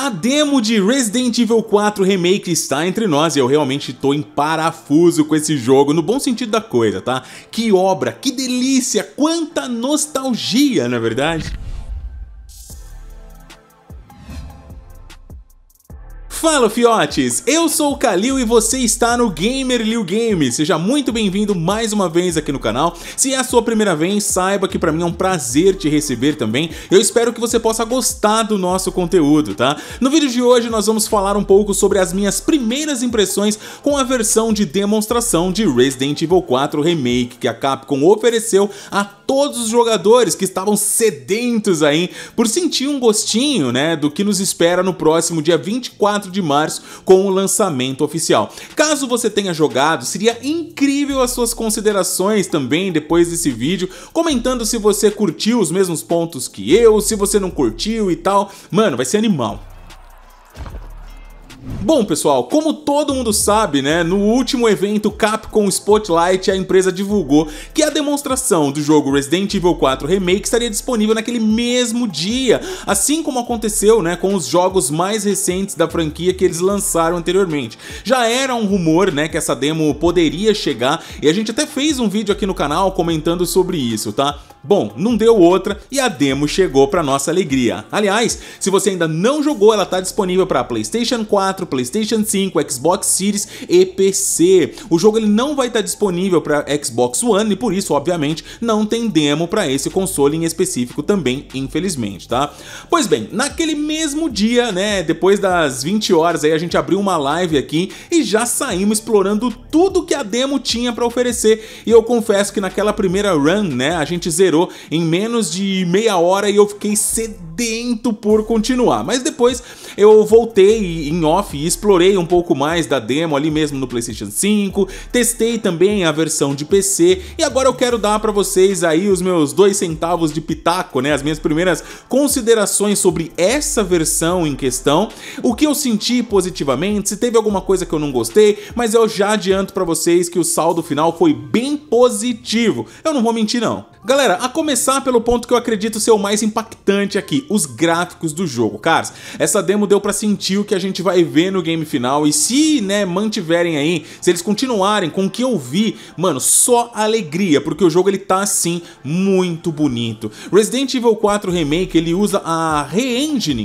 A demo de Resident Evil 4 Remake está entre nós e eu realmente tô em parafuso com esse jogo, no bom sentido da coisa, tá? Que obra, que delícia, quanta nostalgia, na é verdade? Fala fiotes, eu sou o Kalil e você está no Gamer Liu Games. Seja muito bem-vindo mais uma vez aqui no canal. Se é a sua primeira vez, saiba que para mim é um prazer te receber também. Eu espero que você possa gostar do nosso conteúdo, tá? No vídeo de hoje nós vamos falar um pouco sobre as minhas primeiras impressões com a versão de demonstração de Resident Evil 4 Remake que a Capcom ofereceu a todos os jogadores que estavam sedentos aí por sentir um gostinho, né, do que nos espera no próximo dia 24 4 de março com o lançamento oficial. Caso você tenha jogado, seria incrível as suas considerações também depois desse vídeo, comentando se você curtiu os mesmos pontos que eu, se você não curtiu e tal. Mano, vai ser animal. Bom, pessoal, como todo mundo sabe, né, no último evento Capcom Spotlight, a empresa divulgou que a demonstração do jogo Resident Evil 4 Remake estaria disponível naquele mesmo dia, assim como aconteceu, né, com os jogos mais recentes da franquia que eles lançaram anteriormente. Já era um rumor, né, que essa demo poderia chegar, e a gente até fez um vídeo aqui no canal comentando sobre isso, tá? Bom, não deu outra e a demo chegou para nossa alegria. Aliás, se você ainda não jogou, ela está disponível para PlayStation 4, PlayStation 5, Xbox Series e PC. O jogo ele não vai estar disponível para Xbox One e por isso, obviamente, não tem demo para esse console em específico também, infelizmente, tá? Pois bem, naquele mesmo dia, né, depois das 20 horas aí a gente abriu uma live aqui e já saímos explorando tudo que a demo tinha para oferecer. E eu confesso que naquela primeira run, né, a gente zerou em menos de meia hora e eu fiquei sedento sedento por continuar. Mas depois eu voltei em off e explorei um pouco mais da demo ali mesmo no PlayStation 5, testei também a versão de PC e agora eu quero dar para vocês aí os meus dois centavos de pitaco, né? As minhas primeiras considerações sobre essa versão em questão, o que eu senti positivamente, se teve alguma coisa que eu não gostei, mas eu já adianto para vocês que o saldo final foi bem positivo. Eu não vou mentir não. Galera, a começar pelo ponto que eu acredito ser o mais impactante aqui os gráficos do jogo. Caras, essa demo deu para sentir o que a gente vai ver no game final e se, né, mantiverem aí, se eles continuarem com o que eu vi, mano, só alegria, porque o jogo ele tá assim muito bonito. Resident Evil 4 Remake, ele usa a re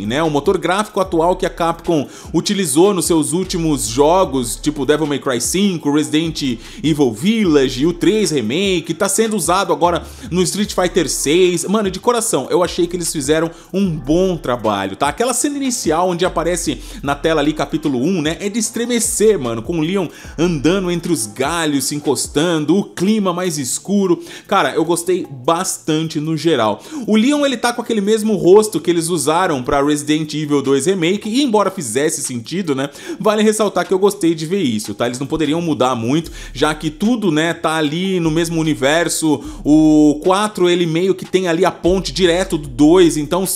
né, o motor gráfico atual que a Capcom utilizou nos seus últimos jogos, tipo Devil May Cry 5, Resident Evil Village e o 3 Remake, tá sendo usado agora no Street Fighter 6. Mano, de coração, eu achei que eles fizeram um bom trabalho, tá? Aquela cena inicial onde aparece na tela ali capítulo 1, né? É de estremecer, mano, com o Leon andando entre os galhos, se encostando, o clima mais escuro. Cara, eu gostei bastante no geral. O Leon, ele tá com aquele mesmo rosto que eles usaram para Resident Evil 2 Remake, e embora fizesse sentido, né? Vale ressaltar que eu gostei de ver isso, tá? Eles não poderiam mudar muito, já que tudo, né, tá ali no mesmo universo. O 4, ele meio que tem ali a ponte direto do 2, então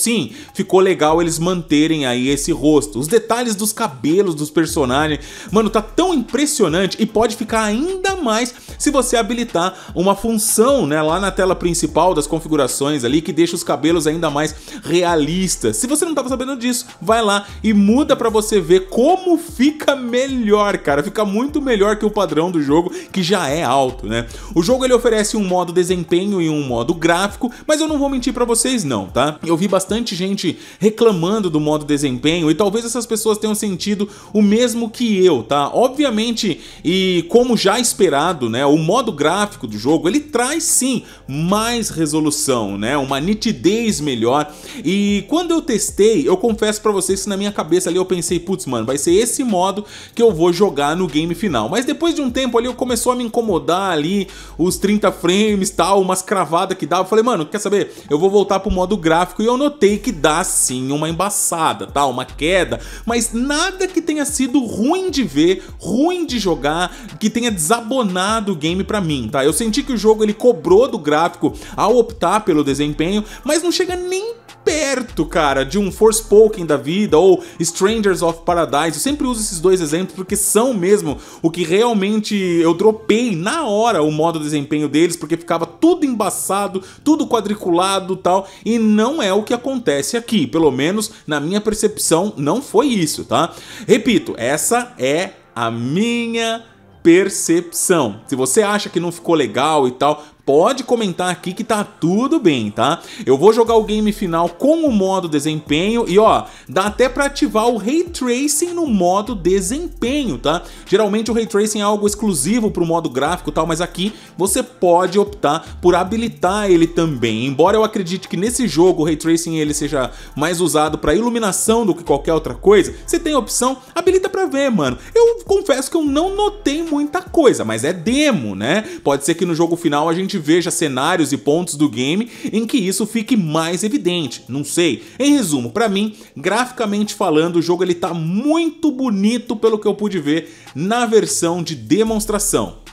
ficou legal eles manterem aí esse rosto. Os detalhes dos cabelos dos personagens, mano, tá tão impressionante e pode ficar ainda mais se você habilitar uma função, né, lá na tela principal das configurações ali que deixa os cabelos ainda mais realistas. Se você não tava sabendo disso, vai lá e muda para você ver como fica melhor, cara. Fica muito melhor que o padrão do jogo, que já é alto, né? O jogo ele oferece um modo desempenho e um modo gráfico, mas eu não vou mentir para vocês não, tá? Eu vi bastante bastante gente reclamando do modo desempenho e talvez essas pessoas tenham sentido o mesmo que eu, tá? Obviamente, e como já esperado, né, o modo gráfico do jogo, ele traz sim mais resolução, né, uma nitidez melhor. E quando eu testei, eu confesso para vocês que na minha cabeça ali eu pensei, putz, mano, vai ser esse modo que eu vou jogar no game final. Mas depois de um tempo ali eu começou a me incomodar ali os 30 frames, tal, umas cravadas que dava. Eu falei, mano, quer saber? Eu vou voltar pro modo gráfico e eu notei que dá sim uma embaçada, tá? Uma queda, mas nada que tenha sido ruim de ver, ruim de jogar, que tenha desabonado o game para mim, tá? Eu senti que o jogo ele cobrou do gráfico ao optar pelo desempenho, mas não chega nem perto, cara, de um Forspoken da vida ou Strangers of Paradise. Eu sempre uso esses dois exemplos porque são mesmo o que realmente eu dropei na hora o modo desempenho deles, porque ficava tudo embaçado, tudo quadriculado tal, e não é o que acontece aqui, pelo menos na minha percepção não foi isso, tá? Repito, essa é a minha percepção. Se você acha que não ficou legal e tal, pode comentar aqui que tá tudo bem, tá? Eu vou jogar o game final com o modo desempenho e ó, dá até para ativar o Ray Tracing no modo desempenho, tá? Geralmente o Ray Tracing é algo exclusivo pro modo gráfico e tal, mas aqui você pode optar por habilitar ele também. Embora eu acredite que nesse jogo o Ray Tracing ele seja mais usado para iluminação do que qualquer outra coisa, você tem opção, habilita para ver, mano. Eu confesso que eu não notei muita coisa, mas é demo, né? Pode ser que no jogo final a gente gente veja cenários e pontos do game em que isso fique mais evidente, não sei. Em resumo, para mim, graficamente falando, o jogo ele tá muito bonito pelo que eu pude ver na versão de demonstração.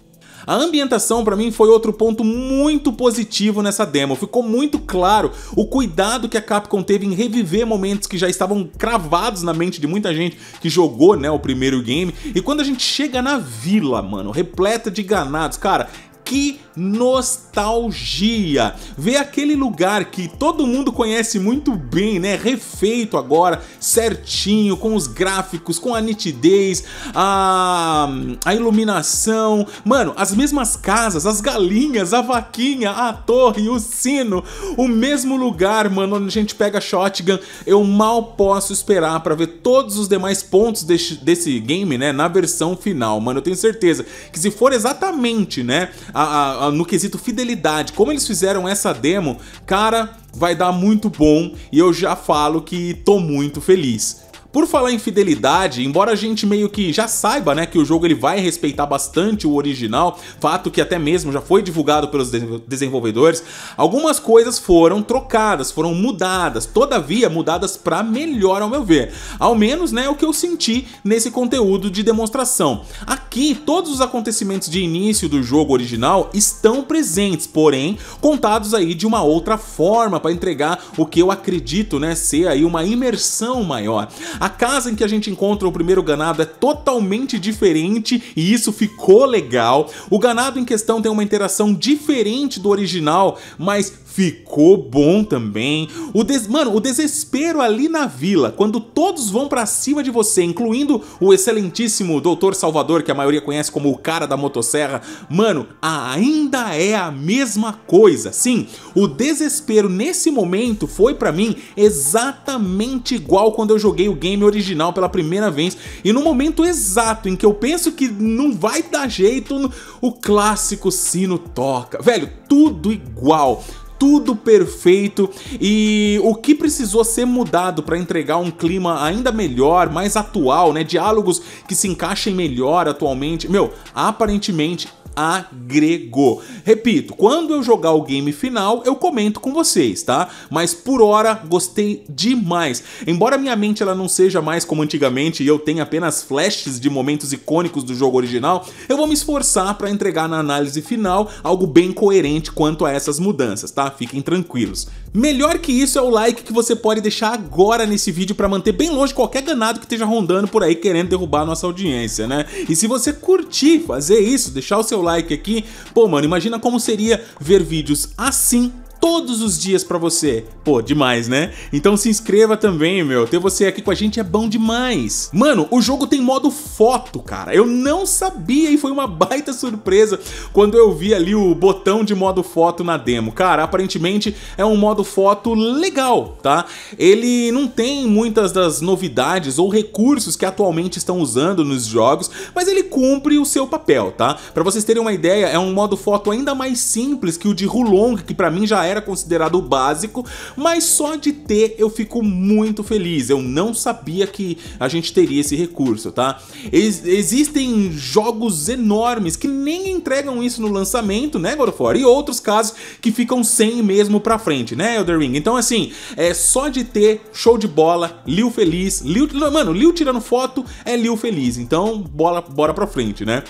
A ambientação para mim foi outro ponto muito positivo nessa demo. Ficou muito claro o cuidado que a Capcom teve em reviver momentos que já estavam cravados na mente de muita gente que jogou, né, o primeiro game. E quando a gente chega na vila, mano, repleta de ganados, cara, que nostalgia. Ver aquele lugar que todo mundo conhece muito bem, né? Refeito agora, certinho, com os gráficos, com a nitidez, a, a iluminação. Mano, as mesmas casas, as galinhas, a vaquinha, a torre, o sino, o mesmo lugar, mano, onde a gente pega shotgun. Eu mal posso esperar para ver todos os demais pontos desse, desse game, né? Na versão final, mano. Eu tenho certeza que se for exatamente, né? a, a ah, no quesito fidelidade, como eles fizeram essa demo, cara, vai dar muito bom e eu já falo que tô muito feliz. Por falar em fidelidade, embora a gente meio que já saiba, né, que o jogo ele vai respeitar bastante o original, fato que até mesmo já foi divulgado pelos desenvolvedores, algumas coisas foram trocadas, foram mudadas, todavia mudadas para melhor ao meu ver. Ao menos, né, o que eu senti nesse conteúdo de demonstração. Aqui, todos os acontecimentos de início do jogo original estão presentes, porém, contados aí de uma outra forma para entregar o que eu acredito, né, ser aí uma imersão maior. A casa em que a gente encontra o primeiro ganado é totalmente diferente e isso ficou legal. O ganado em questão tem uma interação diferente do original, mas ficou bom também. O des... Mano, o desespero ali na vila, quando todos vão para cima de você, incluindo o excelentíssimo Doutor Salvador, que a maioria conhece como o cara da motosserra, mano, ainda é a mesma coisa. Sim, o desespero nesse momento foi para mim exatamente igual quando eu joguei o game original pela primeira vez, e no momento exato em que eu penso que não vai dar jeito, o clássico sino toca. Velho, tudo igual tudo perfeito e o que precisou ser mudado para entregar um clima ainda melhor, mais atual, né? Diálogos que se encaixem melhor atualmente. Meu, aparentemente agregou. Repito, quando eu jogar o game final, eu comento com vocês, tá? Mas por hora, gostei demais. Embora minha mente ela não seja mais como antigamente e eu tenha apenas flashes de momentos icônicos do jogo original, eu vou me esforçar para entregar na análise final algo bem coerente quanto a essas mudanças, tá? Fiquem tranquilos. Melhor que isso é o like que você pode deixar agora nesse vídeo para manter bem longe qualquer ganado que esteja rondando por aí querendo derrubar a nossa audiência, né? E se você curtir fazer isso, deixar o seu like aqui. Pô, mano, imagina como seria ver vídeos assim todos os dias para você. Pô, demais, né? Então se inscreva também, meu. Ter você aqui com a gente é bom demais. Mano, o jogo tem modo foto, cara. Eu não sabia e foi uma baita surpresa quando eu vi ali o botão de modo foto na demo. Cara, aparentemente é um modo foto legal, tá? Ele não tem muitas das novidades ou recursos que atualmente estão usando nos jogos, mas ele cumpre o seu papel, tá? Para vocês terem uma ideia, é um modo foto ainda mais simples que o de Hulong, que para mim já era é era considerado básico, mas só de ter eu fico muito feliz. Eu não sabia que a gente teria esse recurso, tá? Ex existem jogos enormes que nem entregam isso no lançamento, né, God of War? E outros casos que ficam sem mesmo pra frente, né, Elder Ring? Então, assim, é só de ter show de bola, Liu feliz, Liu... Mano, Liu tirando foto é Liu feliz, então bola, bora pra frente, né?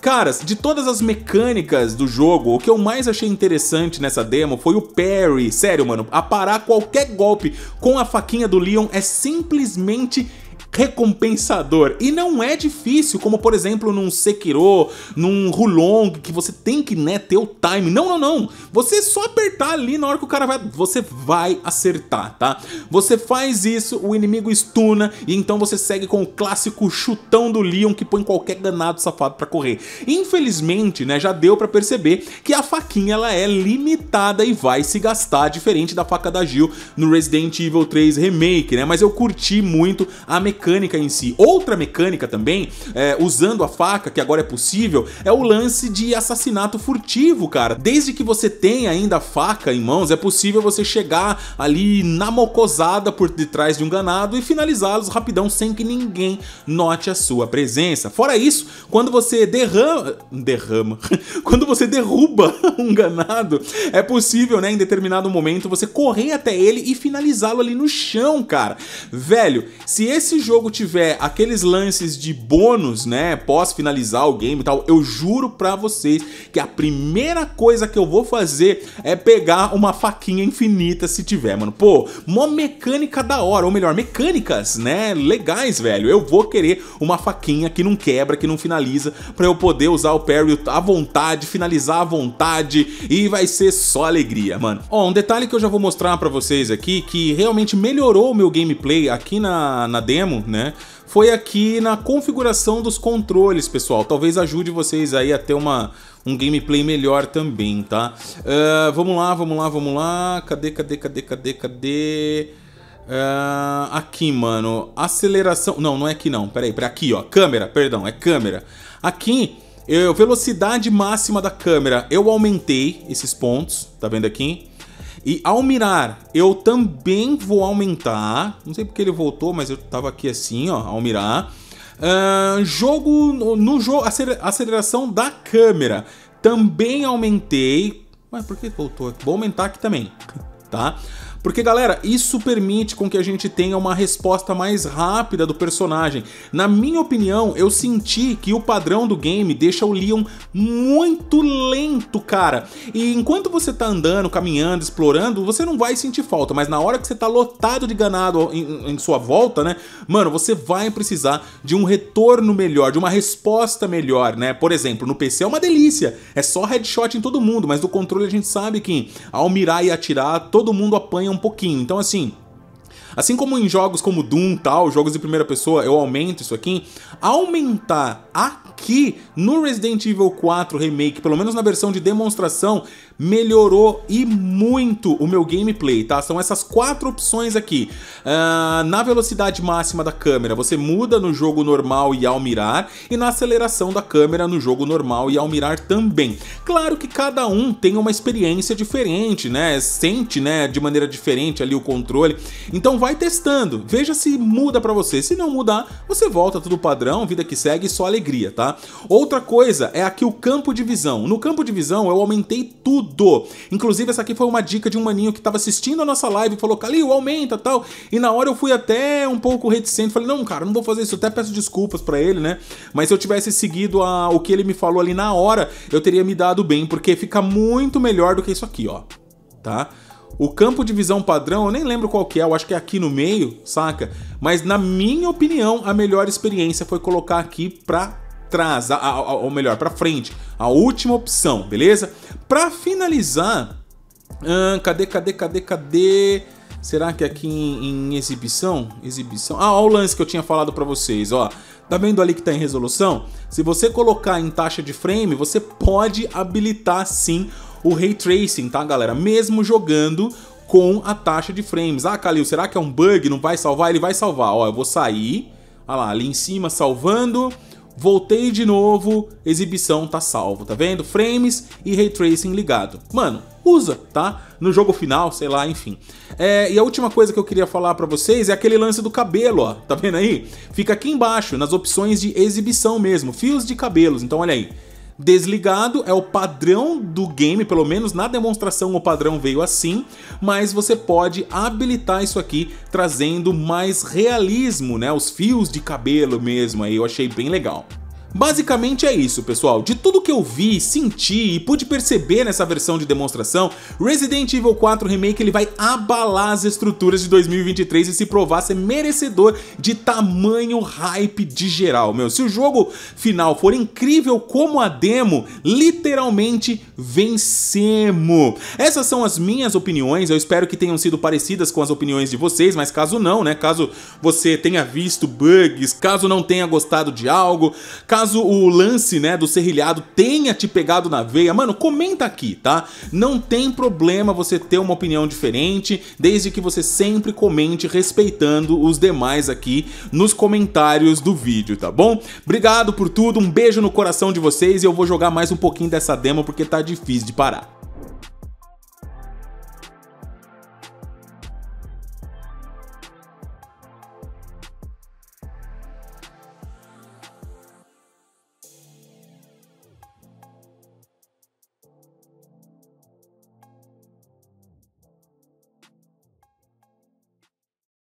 Caras, de todas as mecânicas do jogo, o que eu mais achei interessante nessa demo foi o parry. Sério, mano, a parar qualquer golpe com a faquinha do Leon é simplesmente recompensador. E não é difícil, como por exemplo num Sekiro, num Hulong, que você tem que né, ter o time. Não, não, não. Você só apertar ali na hora que o cara vai. Você vai acertar, tá? Você faz isso, o inimigo estuna, e então você segue com o clássico chutão do Leon que põe qualquer ganado safado para correr. Infelizmente, né, já deu para perceber que a faquinha ela é limitada e vai se gastar, diferente da faca da Gil no Resident Evil 3 Remake, né? Mas eu curti muito a mecânica em si. Outra mecânica também, é, usando a faca, que agora é possível, é o lance de assassinato furtivo, cara. Desde que você tenha ainda a faca em mãos, é possível você chegar ali na mocosada por detrás de um ganado e finalizá-los rapidão sem que ninguém note a sua presença. Fora isso, quando você derrama... derrama... quando você derruba um ganado, é possível, né, em determinado momento, você correr até ele e finalizá-lo ali no chão, cara. Velho, se esse jogo tiver aqueles lances de bônus, né, pós finalizar o game e tal, eu juro pra vocês que a primeira coisa que eu vou fazer é pegar uma faquinha infinita se tiver, mano. Pô, mó mecânica da hora, ou melhor, mecânicas, né, legais, velho. Eu vou querer uma faquinha que não quebra, que não finaliza, pra eu poder usar o parry à vontade, finalizar à vontade, e vai ser só alegria, mano. Ó, oh, um detalhe que eu já vou mostrar pra vocês aqui, que realmente melhorou o meu gameplay aqui na, na demo, né? Foi aqui na configuração dos controles, pessoal. Talvez ajude vocês aí a ter uma, um gameplay melhor também, tá? Uh, vamos lá, vamos lá, vamos lá. Cadê, cadê, cadê, cadê, cadê? Uh, aqui, mano. Aceleração. Não, não é aqui não. peraí aí, aqui, ó. Câmera, perdão, é câmera. Aqui, eu, velocidade máxima da câmera. Eu aumentei esses pontos, tá vendo aqui? E ao mirar, eu também vou aumentar. Não sei porque ele voltou, mas eu tava aqui assim, ó, ao mirar. Uh, jogo no, no jogo, aceleração da câmera. Também aumentei. Mas por que voltou? Vou aumentar aqui também, tá? Porque, galera, isso permite com que a gente tenha uma resposta mais rápida do personagem. Na minha opinião, eu senti que o padrão do game deixa o Leon muito lento, cara. E enquanto você tá andando, caminhando, explorando, você não vai sentir falta, mas na hora que você tá lotado de ganado em, em sua volta, né? Mano, você vai precisar de um retorno melhor, de uma resposta melhor, né? Por exemplo, no PC é uma delícia, é só headshot em todo mundo, mas no controle a gente sabe que ao mirar e atirar, todo mundo apanha acompanha um pouquinho. Então, assim, Assim como em jogos como Doom tal, jogos de primeira pessoa, eu aumento isso aqui. Aumentar aqui no Resident Evil 4 Remake, pelo menos na versão de demonstração, melhorou e muito o meu gameplay, tá? São essas quatro opções aqui. Uh, na velocidade máxima da câmera, você muda no jogo normal e ao mirar, e na aceleração da câmera no jogo normal e ao mirar também. Claro que cada um tem uma experiência diferente, né? Sente, né, de maneira diferente ali o controle. Então vai testando, veja se muda para você. Se não mudar, você volta tudo padrão, vida que segue, só alegria, tá? Outra coisa é aqui o campo de visão. No campo de visão eu aumentei tudo tudo. Inclusive, essa aqui foi uma dica de um maninho que estava assistindo a nossa live e falou: Calil, aumenta tal. E na hora eu fui até um pouco reticente. Falei: Não, cara, não vou fazer isso. Até peço desculpas para ele, né? Mas se eu tivesse seguido a, o que ele me falou ali na hora, eu teria me dado bem, porque fica muito melhor do que isso aqui, ó. Tá? O campo de visão padrão, eu nem lembro qual que é, eu acho que é aqui no meio, saca? Mas na minha opinião, a melhor experiência foi colocar aqui pra trás, a, a, ou melhor, para frente, a última opção, beleza? Para finalizar, hum, cadê, cadê, cadê, cadê? Será que aqui em, em exibição? Exibição. Ah, o lance que eu tinha falado para vocês, ó. Tá vendo ali que tá em resolução? Se você colocar em taxa de frame, você pode habilitar sim o ray tracing, tá, galera? Mesmo jogando com a taxa de frames. Ah, Kalil, será que é um bug? Não vai salvar? Ele vai salvar. Ó, eu vou sair. Olha lá, ali em cima salvando. Voltei de novo, exibição tá salvo, tá vendo? Frames e Ray Tracing ligado. Mano, usa, tá? No jogo final, sei lá, enfim. É, e a última coisa que eu queria falar para vocês é aquele lance do cabelo, ó. Tá vendo aí? Fica aqui embaixo, nas opções de exibição mesmo, fios de cabelos. Então olha aí desligado, é o padrão do game, pelo menos na demonstração o padrão veio assim, mas você pode habilitar isso aqui trazendo mais realismo, né? Os fios de cabelo mesmo aí, eu achei bem legal. Basicamente é isso, pessoal. De tudo que eu vi, senti e pude perceber nessa versão de demonstração, Resident Evil 4 Remake ele vai abalar as estruturas de 2023 e se provar ser merecedor de tamanho hype de geral, meu. Se o jogo final for incrível como a demo, literalmente vencemos. Essas são as minhas opiniões, eu espero que tenham sido parecidas com as opiniões de vocês, mas caso não, né, caso você tenha visto bugs, caso não tenha gostado de algo, caso caso o lance, né, do serrilhado tenha te pegado na veia, mano, comenta aqui, tá? Não tem problema você ter uma opinião diferente, desde que você sempre comente respeitando os demais aqui nos comentários do vídeo, tá bom? Obrigado por tudo, um beijo no coração de vocês e eu vou jogar mais um pouquinho dessa demo porque tá difícil de parar.